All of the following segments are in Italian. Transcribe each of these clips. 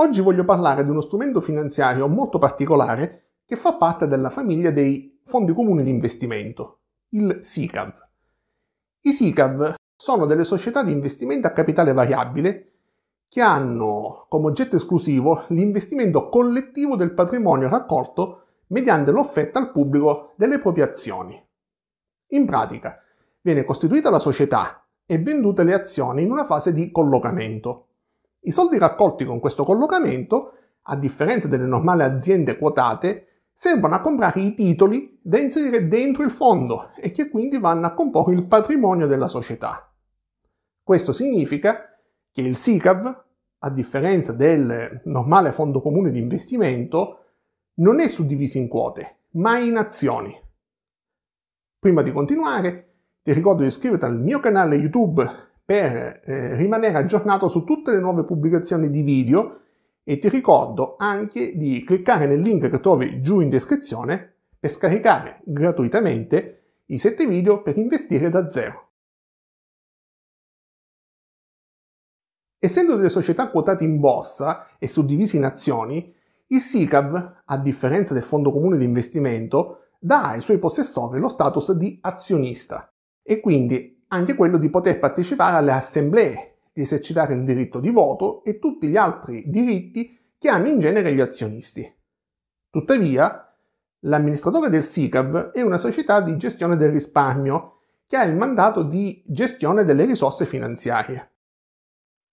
Oggi voglio parlare di uno strumento finanziario molto particolare che fa parte della famiglia dei fondi comuni di investimento, il SICAV. I SICAV sono delle società di investimento a capitale variabile che hanno come oggetto esclusivo l'investimento collettivo del patrimonio raccolto mediante l'offerta al pubblico delle proprie azioni. In pratica, viene costituita la società e vendute le azioni in una fase di collocamento. I soldi raccolti con questo collocamento, a differenza delle normali aziende quotate, servono a comprare i titoli da inserire dentro il fondo e che quindi vanno a comporre il patrimonio della società. Questo significa che il SICAV, a differenza del normale fondo comune di investimento, non è suddiviso in quote, ma in azioni. Prima di continuare, ti ricordo di iscriverti al mio canale YouTube per eh, rimanere aggiornato su tutte le nuove pubblicazioni di video e ti ricordo anche di cliccare nel link che trovi giù in descrizione per scaricare gratuitamente i 7 video per investire da zero. Essendo delle società quotate in borsa e suddivisi in azioni, il SICAV, a differenza del Fondo Comune di Investimento, dà ai suoi possessori lo status di azionista e quindi anche quello di poter partecipare alle assemblee, di esercitare il diritto di voto e tutti gli altri diritti che hanno in genere gli azionisti. Tuttavia, l'amministratore del SICAV è una società di gestione del risparmio che ha il mandato di gestione delle risorse finanziarie.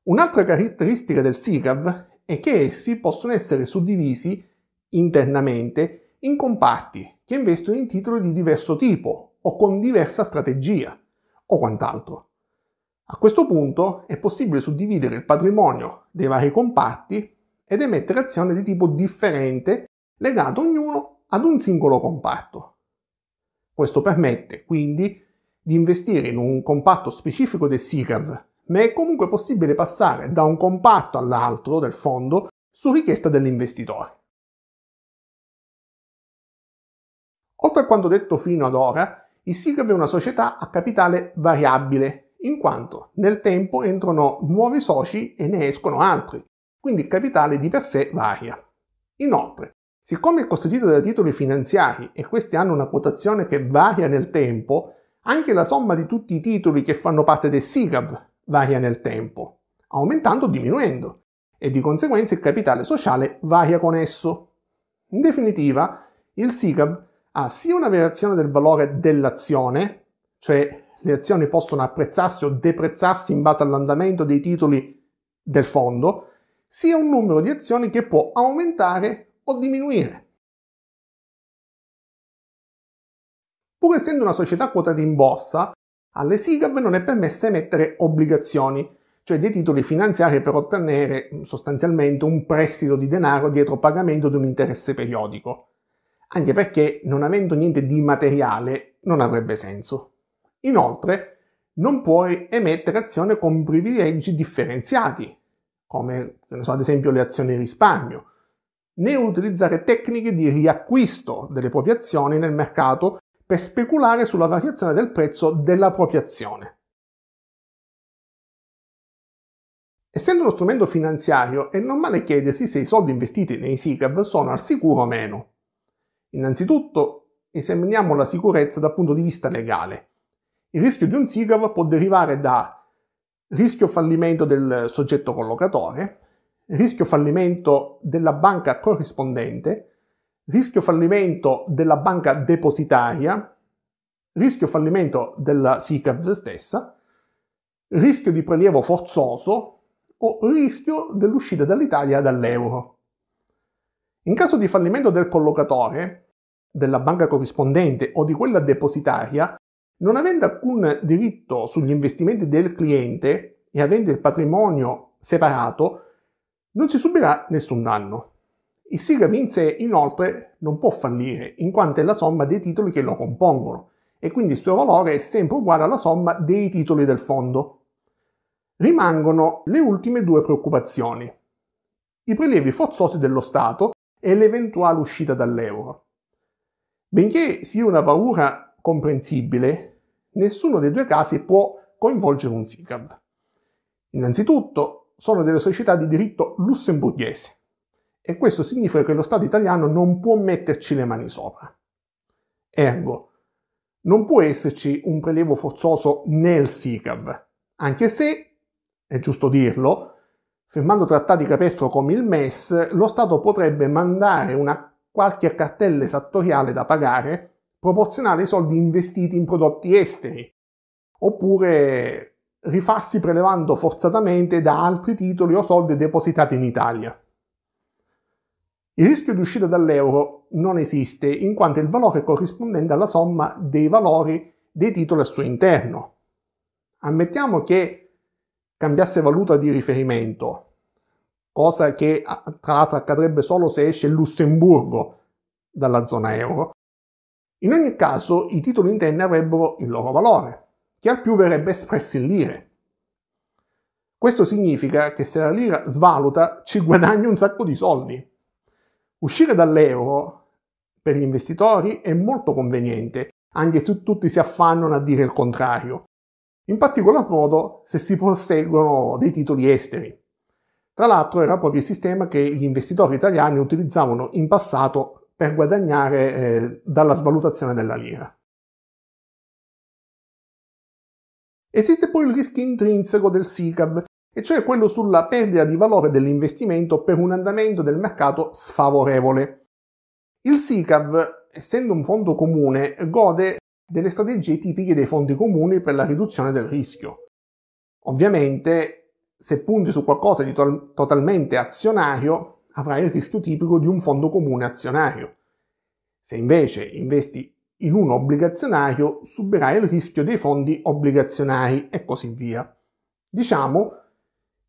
Un'altra caratteristica del SICAV è che essi possono essere suddivisi internamente in comparti che investono in titoli di diverso tipo o con diversa strategia o quant'altro. A questo punto è possibile suddividere il patrimonio dei vari comparti ed emettere azioni di tipo differente legate ognuno ad un singolo comparto. Questo permette quindi di investire in un comparto specifico del SICAV, ma è comunque possibile passare da un comparto all'altro del fondo su richiesta dell'investitore. Oltre a quanto detto fino ad ora, il SIGAB è una società a capitale variabile, in quanto nel tempo entrano nuovi soci e ne escono altri, quindi il capitale di per sé varia. Inoltre, siccome è costituito da titoli finanziari e questi hanno una quotazione che varia nel tempo, anche la somma di tutti i titoli che fanno parte del SIGAV varia nel tempo, aumentando o diminuendo, e di conseguenza il capitale sociale varia con esso. In definitiva, il SIGAV ha sia una variazione del valore dell'azione, cioè le azioni possono apprezzarsi o deprezzarsi in base all'andamento dei titoli del fondo, sia un numero di azioni che può aumentare o diminuire. Pur essendo una società quotata in borsa, alle SIGAB non è permessa emettere obbligazioni, cioè dei titoli finanziari per ottenere sostanzialmente un prestito di denaro dietro pagamento di un interesse periodico anche perché non avendo niente di materiale non avrebbe senso. Inoltre, non puoi emettere azioni con privilegi differenziati, come so, ad esempio le azioni risparmio, né utilizzare tecniche di riacquisto delle proprie azioni nel mercato per speculare sulla variazione del prezzo della propria azione. Essendo uno strumento finanziario, è normale chiedersi se i soldi investiti nei SICAV sono al sicuro o meno. Innanzitutto esaminiamo la sicurezza dal punto di vista legale. Il rischio di un SIGAV può derivare da rischio fallimento del soggetto collocatore, rischio fallimento della banca corrispondente, rischio fallimento della banca depositaria, rischio fallimento della SICAV stessa, rischio di prelievo forzoso o rischio dell'uscita dall'Italia dall'euro. In caso di fallimento del collocatore, della banca corrispondente o di quella depositaria, non avendo alcun diritto sugli investimenti del cliente e avendo il patrimonio separato, non si subirà nessun danno. Il SIGAP in sé inoltre non può fallire, in quanto è la somma dei titoli che lo compongono, e quindi il suo valore è sempre uguale alla somma dei titoli del fondo. Rimangono le ultime due preoccupazioni, i prelievi forzosi dello Stato e l'eventuale uscita dall'euro. Benché sia una paura comprensibile, nessuno dei due casi può coinvolgere un SICAV. Innanzitutto sono delle società di diritto lussemburghese e questo significa che lo Stato italiano non può metterci le mani sopra. Ergo, non può esserci un prelievo forzoso nel SICAV, anche se, è giusto dirlo, firmando trattati capestro come il MES, lo Stato potrebbe mandare una qualche cartella esattoriale da pagare proporzionale ai soldi investiti in prodotti esteri, oppure rifarsi prelevando forzatamente da altri titoli o soldi depositati in Italia. Il rischio di uscita dall'euro non esiste in quanto il valore è corrispondente alla somma dei valori dei titoli al suo interno. Ammettiamo che cambiasse valuta di riferimento, cosa che tra l'altro accadrebbe solo se esce il Lussemburgo dalla zona euro. In ogni caso i titoli in avrebbero il loro valore, che al più verrebbe espresso in lire. Questo significa che se la lira svaluta ci guadagni un sacco di soldi. Uscire dall'euro per gli investitori è molto conveniente, anche se tutti si affannano a dire il contrario, in particolar modo se si posseggono dei titoli esteri. Tra l'altro era proprio il sistema che gli investitori italiani utilizzavano in passato per guadagnare eh, dalla svalutazione della lira. Esiste poi il rischio intrinseco del SICAB, e cioè quello sulla perdita di valore dell'investimento per un andamento del mercato sfavorevole. Il SICAV, essendo un fondo comune, gode delle strategie tipiche dei fondi comuni per la riduzione del rischio. Ovviamente se punti su qualcosa di to- totalmente azionario, avrai il rischio tipico di un fondo comune azionario. Se invece investi in uno obbligazionario, subirai il rischio dei fondi obbligazionari e così via. Diciamo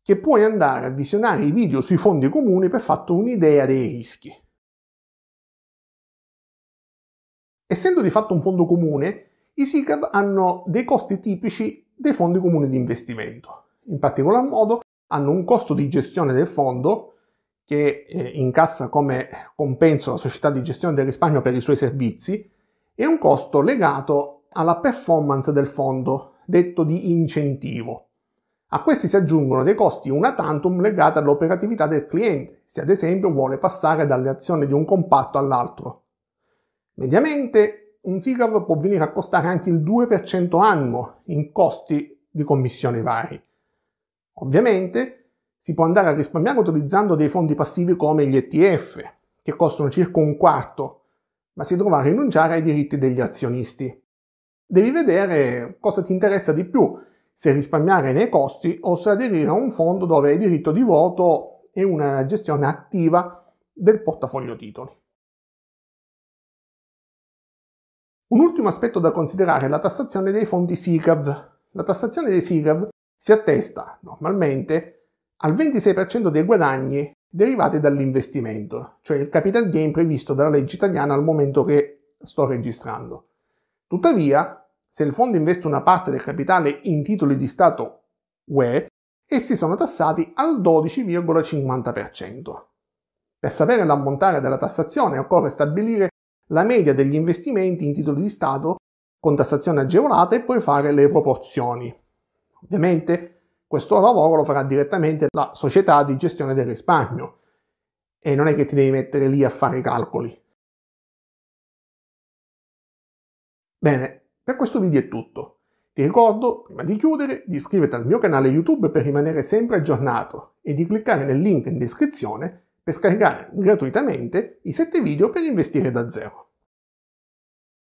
che puoi andare a visionare i video sui fondi comuni per fatto un'idea dei rischi. Essendo di fatto un fondo comune, i SICAV hanno dei costi tipici dei fondi comuni di investimento in particolar modo hanno un costo di gestione del fondo che eh, incassa come compenso la società di gestione del risparmio per i suoi servizi e un costo legato alla performance del fondo, detto di incentivo. A questi si aggiungono dei costi una tantum legati all'operatività del cliente, se ad esempio vuole passare dalle azioni di un compatto all'altro. Mediamente un SICAV può venire a costare anche il 2% annuo in costi di commissioni vari. Ovviamente si può andare a risparmiare utilizzando dei fondi passivi come gli ETF, che costano circa un quarto, ma si trova a rinunciare ai diritti degli azionisti. Devi vedere cosa ti interessa di più, se risparmiare nei costi o se aderire a un fondo dove hai diritto di voto e una gestione attiva del portafoglio titoli. Un ultimo aspetto da considerare è la tassazione dei fondi SICAV. La tassazione dei SICAV si attesta normalmente al 26% dei guadagni derivati dall'investimento, cioè il capital gain previsto dalla legge italiana al momento che sto registrando. Tuttavia, se il fondo investe una parte del capitale in titoli di Stato UE, essi sono tassati al 12,50%. Per sapere l'ammontare della tassazione occorre stabilire la media degli investimenti in titoli di Stato con tassazione agevolata e poi fare le proporzioni. Ovviamente questo lavoro lo farà direttamente la società di gestione del risparmio e non è che ti devi mettere lì a fare i calcoli. Bene, per questo video è tutto. Ti ricordo, prima di chiudere, di iscriverti al mio canale YouTube per rimanere sempre aggiornato e di cliccare nel link in descrizione per scaricare gratuitamente i 7 video per investire da zero.